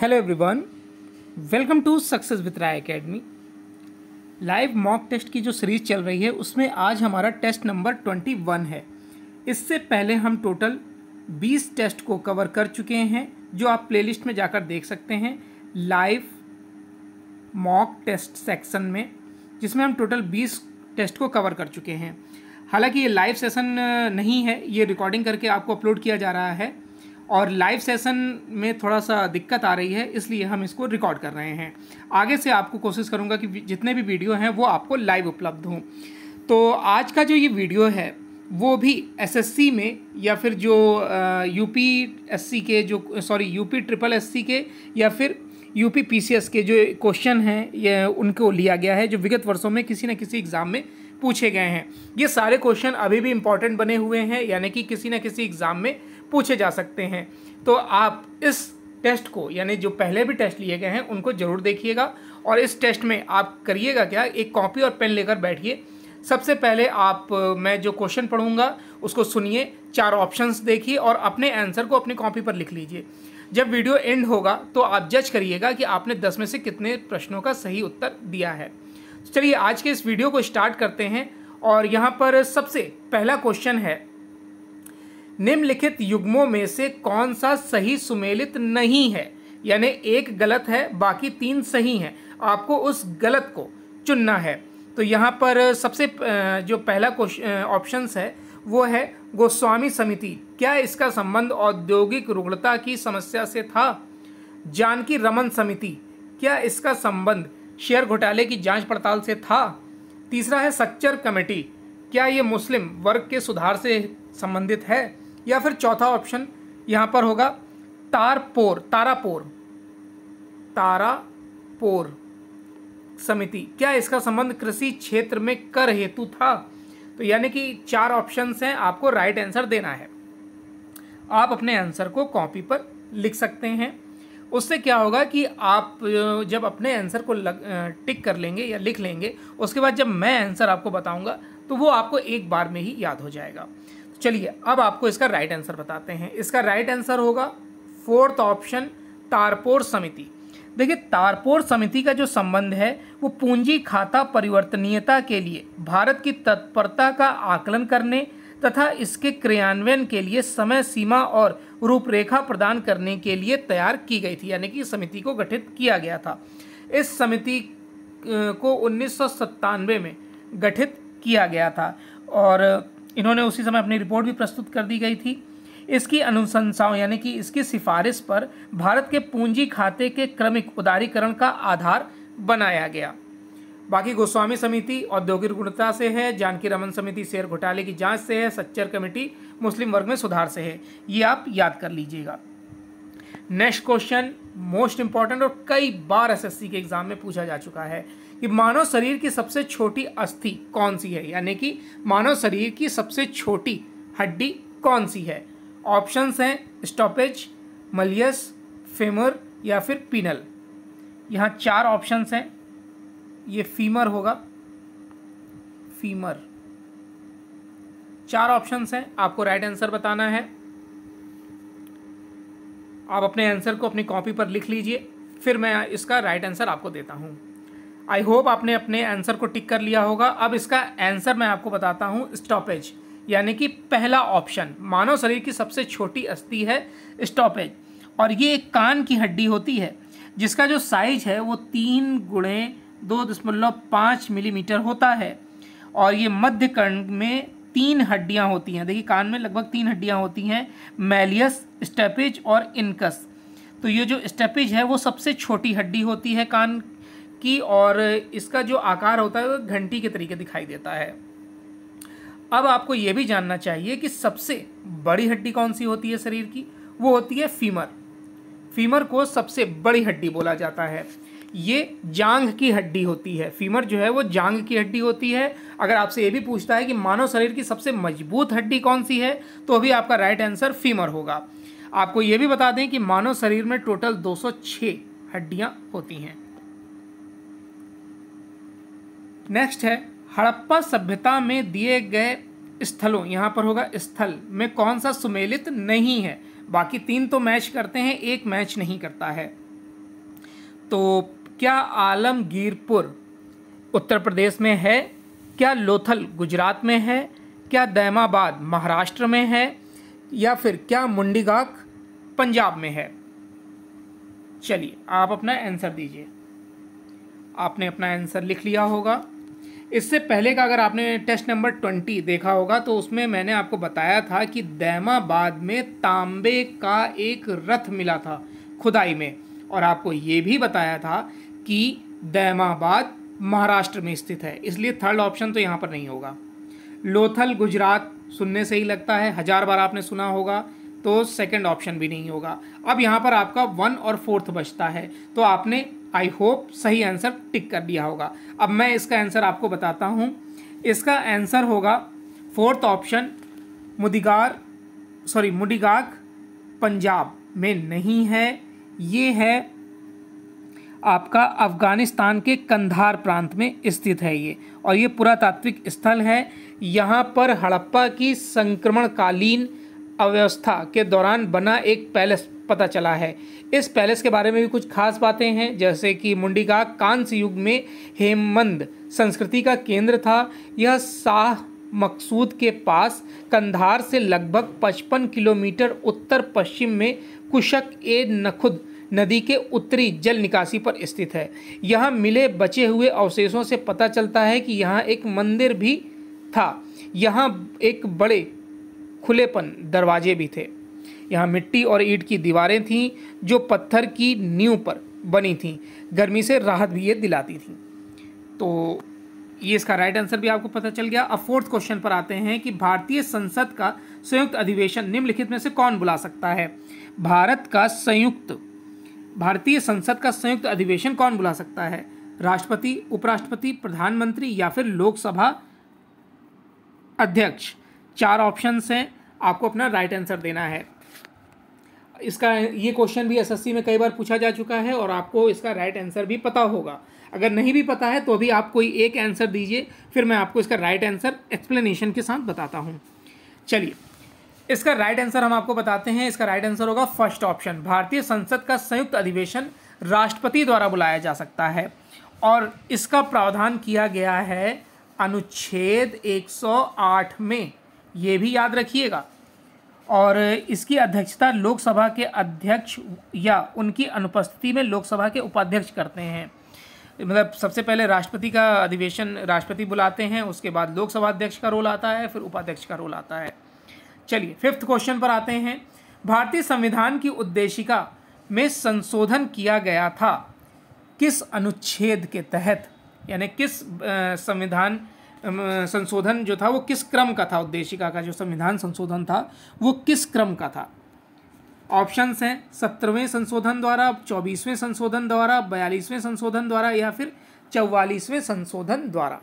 hello everyone welcome to success with Rai academy live mock test की जो series चल रही है उसमें आज हमारा टेस्ट नंबर ट्वेंटी वन है इससे पहले हम टोटल बीस टेस्ट को कवर कर चुके हैं जो आप प्लेलिस्ट में जाकर देख सकते हैं लाइव मॉक टेस्ट सेक्शन में जिसमें हम टोटल बीस टेस्ट को कवर कर चुके हैं हालांकि ये लाइव सेशन नहीं है ये रिकॉर्डिंग करके आपको अपलोड किया जा रहा है और लाइव सेशन में थोड़ा सा दिक्कत आ रही है इसलिए हम इसको रिकॉर्ड कर रहे हैं आगे से आपको कोशिश करूँगा कि जितने भी वीडियो हैं वो आपको लाइव उपलब्ध हों तो आज का जो ये वीडियो है वो भी एसएससी में या फिर जो यूपी एससी के जो सॉरी यूपी ट्रिपल एससी के या फिर यूपी पीसीएस के जो क्वेश्चन हैं ये उनको लिया गया है जो विगत वर्षों में किसी न किसी एग्ज़ाम में पूछे गए हैं ये सारे क्वेश्चन अभी भी इम्पॉर्टेंट बने हुए हैं यानी कि किसी न किसी एग्ज़ाम में पूछे जा सकते हैं तो आप इस टेस्ट को यानी जो पहले भी टेस्ट लिए गए हैं उनको ज़रूर देखिएगा और इस टेस्ट में आप करिएगा क्या एक कॉपी और पेन लेकर बैठिए सबसे पहले आप मैं जो क्वेश्चन पढ़ूंगा उसको सुनिए चार ऑप्शंस देखिए और अपने आंसर को अपनी कॉपी पर लिख लीजिए जब वीडियो एंड होगा तो आप जज करिएगा कि आपने दस में से कितने प्रश्नों का सही उत्तर दिया है चलिए आज के इस वीडियो को स्टार्ट करते हैं और यहाँ पर सबसे पहला क्वेश्चन है निम्नलिखित युग्मों में से कौन सा सही सुमेलित नहीं है यानी एक गलत है बाकी तीन सही हैं आपको उस गलत को चुनना है तो यहाँ पर सबसे जो पहला ऑप्शन है वो है गोस्वामी समिति क्या इसका संबंध औद्योगिक रुग्णता की समस्या से था जानकी रमन समिति क्या इसका संबंध शेयर घोटाले की जांच पड़ताल से था तीसरा है सच्चर कमेटी क्या ये मुस्लिम वर्ग के सुधार से संबंधित है या फिर चौथा ऑप्शन यहाँ पर होगा तारपोर तारापोर तारापोर समिति क्या इसका संबंध कृषि क्षेत्र में कर हेतु था तो यानी कि चार ऑप्शंस हैं आपको राइट आंसर देना है आप अपने आंसर को कॉपी पर लिख सकते हैं उससे क्या होगा कि आप जब अपने आंसर को लग टिक कर लेंगे या लिख लेंगे उसके बाद जब मैं आंसर आपको बताऊंगा तो वो आपको एक बार में ही याद हो जाएगा चलिए अब आपको इसका राइट आंसर बताते हैं इसका राइट आंसर होगा फोर्थ ऑप्शन तारपोर समिति देखिए तारपोर समिति का जो संबंध है वो पूंजी खाता परिवर्तनीयता के लिए भारत की तत्परता का आकलन करने तथा इसके क्रियान्वयन के लिए समय सीमा और रूपरेखा प्रदान करने के लिए तैयार की गई थी यानी कि समिति को गठित किया गया था इस समिति को उन्नीस में गठित किया गया था और इन्होंने उसी समय अपनी रिपोर्ट भी प्रस्तुत कर दी गई थी इसकी अनुशंसाओं यानी कि इसकी सिफारिश पर भारत के पूंजी खाते के क्रमिक उदारीकरण का आधार बनाया गया बाकी गोस्वामी समिति औद्योगिक गुणता से है जानकी रमन समिति शेयर घोटाले की जांच से है सच्चर कमेटी मुस्लिम वर्ग में सुधार से है ये आप याद कर लीजिएगा नेक्स्ट क्वेश्चन मोस्ट इंपॉर्टेंट और कई बार एसएससी के एग्जाम में पूछा जा चुका है कि मानव शरीर की सबसे छोटी अस्थि कौन सी है यानी कि मानव शरीर की सबसे छोटी हड्डी कौन सी है ऑप्शंस हैं स्टॉपेज मलियस फेमर या फिर पिनल यहाँ चार ऑप्शंस हैं ये फीमर होगा फीमर चार ऑप्शंस हैं आपको राइट आंसर बताना है आप अपने आंसर को अपनी कॉपी पर लिख लीजिए फिर मैं इसका राइट आंसर आपको देता हूँ आई होप आपने अपने आंसर को टिक कर लिया होगा अब इसका आंसर मैं आपको बताता हूँ स्टॉपेज यानी कि पहला ऑप्शन मानव शरीर की सबसे छोटी अस्थि है स्टॉपेज और ये एक कान की हड्डी होती है जिसका जो साइज है वो तीन गुणे दो दशमलव पाँच मिलीमीटर होता है और ये मध्य कर्ण में तीन हड्डियाँ होती हैं देखिए कान में लगभग तीन हड्डियाँ होती हैं मैलियस स्टेपिज और इनकस तो ये जो स्टेपिज है वो सबसे छोटी हड्डी होती है कान की और इसका जो आकार होता है वो घंटी के तरीके दिखाई देता है अब आपको ये भी जानना चाहिए कि सबसे बड़ी हड्डी कौन सी होती है शरीर की वो होती है फीमर फीमर को सबसे बड़ी हड्डी बोला जाता है ये जांग की हड्डी होती है फीमर जो है वो जांग की हड्डी होती है अगर आपसे ये भी पूछता है कि मानव शरीर की सबसे मजबूत हड्डी कौन सी है तो अभी आपका राइट आंसर फीमर होगा आपको ये भी बता दें कि मानव शरीर में टोटल 206 हड्डियां होती हैं नेक्स्ट है हड़प्पा सभ्यता में दिए गए स्थलों यहाँ पर होगा स्थल में कौन सा सुमेलित नहीं है बाकी तीन तो मैच करते हैं एक मैच नहीं करता है तो क्या आलमगीरपुर उत्तर प्रदेश में है क्या लोथल गुजरात में है क्या दैमाबाद महाराष्ट्र में है या फिर क्या मुंडीगाक पंजाब में है चलिए आप अपना आंसर दीजिए आपने अपना आंसर लिख लिया होगा इससे पहले का अगर आपने टेस्ट नंबर ट्वेंटी देखा होगा तो उसमें मैंने आपको बताया था कि दैमाबाद में तांबे का एक रथ मिला था खुदाई में और आपको ये भी बताया था कि दैमाबाद महाराष्ट्र में स्थित है इसलिए थर्ड ऑप्शन तो यहाँ पर नहीं होगा लोथल गुजरात सुनने से ही लगता है हज़ार बार आपने सुना होगा तो सेकंड ऑप्शन भी नहीं होगा अब यहाँ पर आपका वन और फोर्थ बचता है तो आपने आई होप सही आंसर टिक कर दिया होगा अब मैं इसका आंसर आपको बताता हूँ इसका आंसर होगा फोर्थ ऑप्शन मुदिगार सॉरी मुडिगाक पंजाब में नहीं है ये है आपका अफ़गानिस्तान के कंधार प्रांत में स्थित है ये और ये पुरातात्विक स्थल है यहाँ पर हड़प्पा की संक्रमणकालीन अव्यवस्था के दौरान बना एक पैलेस पता चला है इस पैलेस के बारे में भी कुछ खास बातें हैं जैसे कि मुंडिका कांस्य युग में हेमंद संस्कृति का केंद्र था यह शाह मकसूद के पास कंधार से लगभग 55 किलोमीटर उत्तर पश्चिम में कुशक ए नखुद नदी के उत्तरी जल निकासी पर स्थित है यहाँ मिले बचे हुए अवशेषों से पता चलता है कि यहाँ एक मंदिर भी था यहाँ एक बड़े खुलेपन दरवाजे भी थे यहाँ मिट्टी और ईट की दीवारें थीं जो पत्थर की नींव पर बनी थीं गर्मी से राहत भी ये दिलाती थी तो ये इसका राइट आंसर भी आपको पता चल गया अब फोर्थ क्वेश्चन पर आते हैं कि भारतीय संसद का संयुक्त अधिवेशन निम्नलिखित में से कौन बुला सकता है भारत का संयुक्त भारतीय संसद का संयुक्त अधिवेशन कौन बुला सकता है राष्ट्रपति उपराष्ट्रपति प्रधानमंत्री या फिर लोकसभा अध्यक्ष चार ऑप्शंस हैं आपको अपना राइट आंसर देना है इसका ये क्वेश्चन भी एसएससी में कई बार पूछा जा चुका है और आपको इसका राइट आंसर भी पता होगा अगर नहीं भी पता है तो भी आप कोई एक आंसर दीजिए फिर मैं आपको इसका राइट आंसर एक्सप्लेनेशन के साथ बताता हूँ चलिए इसका राइट आंसर हम आपको बताते हैं इसका राइट आंसर होगा फर्स्ट ऑप्शन भारतीय संसद का संयुक्त अधिवेशन राष्ट्रपति द्वारा बुलाया जा सकता है और इसका प्रावधान किया गया है अनुच्छेद 108 में ये भी याद रखिएगा और इसकी अध्यक्षता लोकसभा के अध्यक्ष या उनकी अनुपस्थिति में लोकसभा के उपाध्यक्ष करते हैं मतलब सबसे पहले राष्ट्रपति का अधिवेशन राष्ट्रपति बुलाते हैं उसके बाद लोकसभा अध्यक्ष का रोल आता है फिर उपाध्यक्ष का रोल आता है चलिए फिफ्थ क्वेश्चन पर आते हैं भारतीय संविधान की उद्देशिका में संशोधन किया गया था किस अनुच्छेद के तहत यानी किस संविधान संशोधन जो था वो किस क्रम का था उद्देशिका का जो संविधान संशोधन था वो किस क्रम का था ऑप्शंस हैं सत्रहवें संशोधन द्वारा चौबीसवें संशोधन द्वारा बयालीसवें संशोधन द्वारा या फिर चौवालीसवें संशोधन द्वारा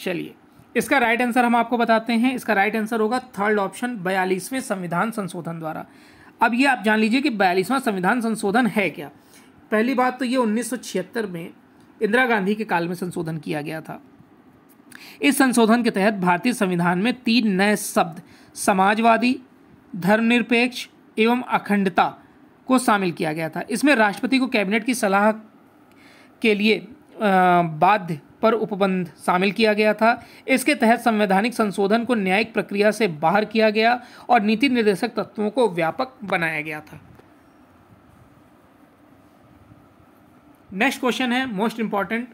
चलिए इसका राइट आंसर हम आपको बताते हैं इसका राइट आंसर होगा थर्ड ऑप्शन बयालीसवें संविधान संशोधन द्वारा अब ये आप जान लीजिए कि बयालीसवां संविधान संशोधन है क्या पहली बात तो ये उन्नीस में इंदिरा गांधी के काल में संशोधन किया गया था इस संशोधन के तहत भारतीय संविधान में तीन नए शब्द समाजवादी धर्मनिरपेक्ष एवं अखंडता को शामिल किया गया था इसमें राष्ट्रपति को कैबिनेट की सलाह के लिए बाध्य पर उपबंध शामिल किया गया था इसके तहत संवैधानिक संशोधन को न्यायिक प्रक्रिया से बाहर किया गया और नीति निर्देशक तत्वों को व्यापक बनाया गया था नेक्स्ट क्वेश्चन है मोस्ट इम्पॉर्टेंट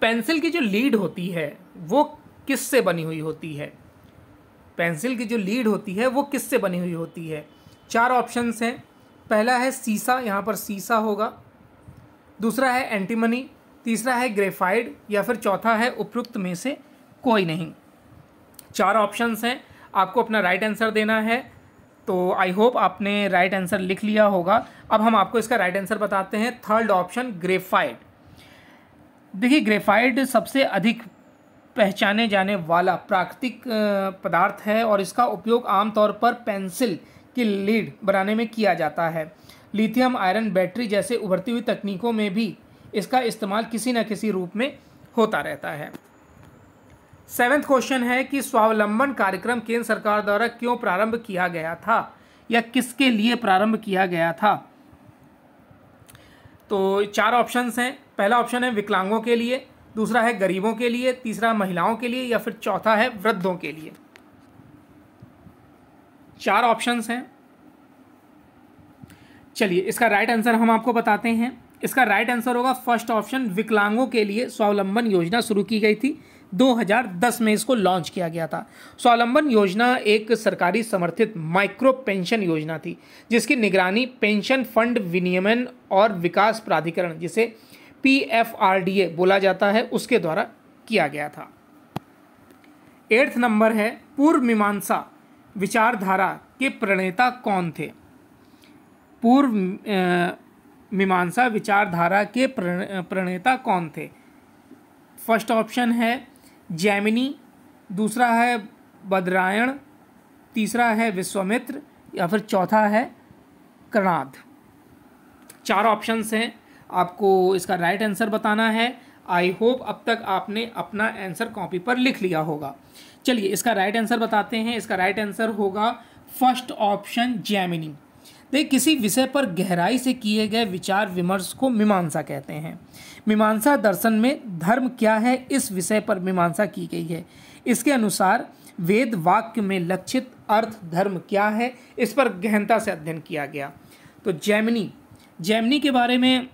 पेंसिल की जो लीड होती है वो किससे बनी हुई होती है पेंसिल की जो लीड होती है वो किससे बनी हुई होती है चार ऑप्शंस हैं पहला है सीसा यहाँ पर सीसा होगा दूसरा है एंटीमनी तीसरा है ग्रेफाइड या फिर चौथा है उपयुक्त में से कोई नहीं चार ऑप्शंस हैं आपको अपना राइट आंसर देना है तो आई होप आपने राइट आंसर लिख लिया होगा अब हम आपको इसका राइट आंसर बताते हैं थर्ड ऑप्शन ग्रेफाइड देखिए ग्रेफाइड सबसे अधिक पहचाने जाने वाला प्राकृतिक पदार्थ है और इसका उपयोग आमतौर पर पेंसिल की लीड बनाने में किया जाता है लिथियम आयरन बैटरी जैसे उभरती हुई तकनीकों में भी इसका इस्तेमाल किसी न किसी रूप में होता रहता है सेवेंथ क्वेश्चन है कि स्वावलंबन कार्यक्रम केंद्र सरकार द्वारा क्यों प्रारंभ किया गया था या किसके लिए प्रारंभ किया गया था तो चार ऑप्शंस हैं पहला ऑप्शन है विकलांगों के लिए दूसरा है गरीबों के लिए तीसरा महिलाओं के लिए या फिर चौथा है वृद्धों के लिए चार ऑप्शंस हैं चलिए इसका राइट आंसर हम आपको बताते हैं इसका राइट आंसर होगा फर्स्ट ऑप्शन विकलांगों के लिए स्वावलंबन योजना शुरू की गई थी 2010 में इसको लॉन्च किया गया था स्वावलंबन योजना एक सरकारी समर्थित माइक्रो पेंशन योजना थी जिसकी निगरानी पेंशन फंड विनियमन और विकास प्राधिकरण जिसे पी बोला जाता है उसके द्वारा किया गया था एट्थ नंबर है पूर्व मीमांसा विचारधारा के प्रणेता कौन थे पूर्व मीमांसा विचारधारा के प्रणेता कौन थे फर्स्ट ऑप्शन है जैमिनी दूसरा है बदरायण तीसरा है विश्वामित्र या फिर चौथा है कर्णाद चार ऑप्शंस हैं आपको इसका राइट आंसर बताना है आई होप अब तक आपने अपना आंसर कॉपी पर लिख लिया होगा चलिए इसका राइट आंसर बताते हैं इसका राइट आंसर होगा फर्स्ट ऑप्शन जैमिनी वे किसी विषय पर गहराई से किए गए विचार विमर्श को मीमांसा कहते हैं मीमांसा दर्शन में धर्म क्या है इस विषय पर मीमांसा की गई है इसके अनुसार वेद वाक्य में लक्षित अर्थ धर्म क्या है इस पर गहनता से अध्ययन किया गया तो जैमिनी जैमिनी के बारे में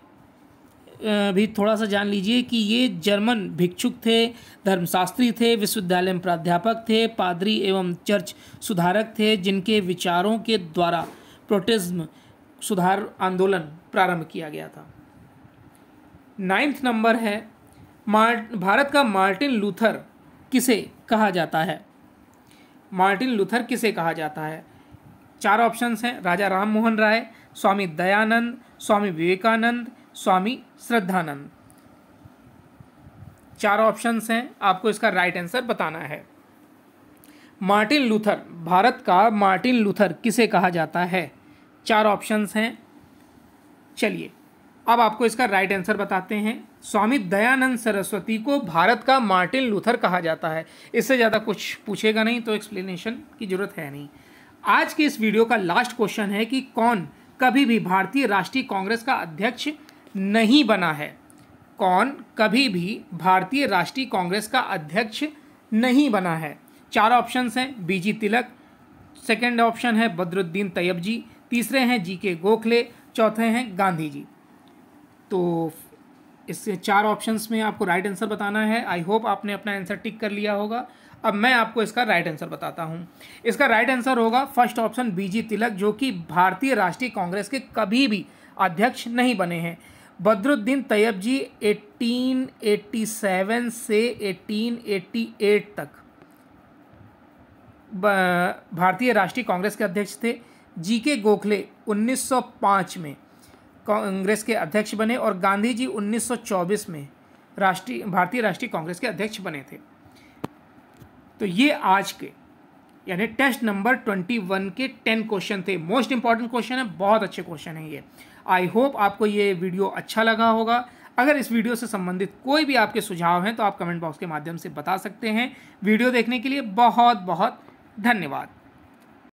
भी थोड़ा सा जान लीजिए कि ये जर्मन भिक्षुक थे धर्मशास्त्री थे विश्वविद्यालय में प्राध्यापक थे पादरी एवं चर्च सुधारक थे जिनके विचारों के द्वारा प्रोटेज्म सुधार आंदोलन प्रारंभ किया गया था नाइन्थ नंबर है मार्ट भारत का मार्टिन लूथर किसे कहा जाता है मार्टिन लूथर किसे कहा जाता है चार ऑप्शंस हैं राजा राम मोहन राय स्वामी दयानंद स्वामी विवेकानंद स्वामी श्रद्धानंद चार ऑप्शंस हैं आपको इसका राइट आंसर बताना है मार्टिन लूथर भारत का मार्टिन लूथर किसे कहा जाता है चार ऑप्शंस हैं चलिए अब आपको इसका राइट आंसर बताते हैं स्वामी दयानंद सरस्वती को भारत का मार्टिन लूथर कहा जाता है इससे ज़्यादा कुछ पूछेगा नहीं तो एक्सप्लेनेशन की ज़रूरत है नहीं आज के इस वीडियो का लास्ट क्वेश्चन है कि कौन कभी भी भारतीय राष्ट्रीय कांग्रेस का अध्यक्ष नहीं बना है कौन कभी भी भारतीय राष्ट्रीय कांग्रेस का अध्यक्ष नहीं बना है चार ऑप्शंस हैं बीजी तिलक सेकंड ऑप्शन है बद्रुद्दीन तैयब जी तीसरे हैं जी के गोखले चौथे हैं गांधी जी तो इससे चार ऑप्शंस में आपको राइट आंसर बताना है आई होप आपने अपना आंसर टिक कर लिया होगा अब मैं आपको इसका राइट आंसर बताता हूँ इसका राइट आंसर होगा फर्स्ट ऑप्शन बीजी तिलक जो कि भारतीय राष्ट्रीय कांग्रेस के कभी भी अध्यक्ष नहीं बने हैं बदरुद्दीन तैयब जी 1887 से 1888 तक भारतीय राष्ट्रीय कांग्रेस के अध्यक्ष थे जी के गोखले 1905 में कांग्रेस के अध्यक्ष बने और गांधी जी 1924 में राष्ट्रीय भारतीय राष्ट्रीय कांग्रेस के अध्यक्ष बने थे तो ये आज के यानी टेस्ट नंबर ट्वेंटी वन के टेन क्वेश्चन थे मोस्ट इंपॉर्टेंट क्वेश्चन है बहुत अच्छे क्वेश्चन है ये आई होप आपको ये वीडियो अच्छा लगा होगा अगर इस वीडियो से संबंधित कोई भी आपके सुझाव हैं तो आप कमेंट बॉक्स के माध्यम से बता सकते हैं वीडियो देखने के लिए बहुत बहुत धन्यवाद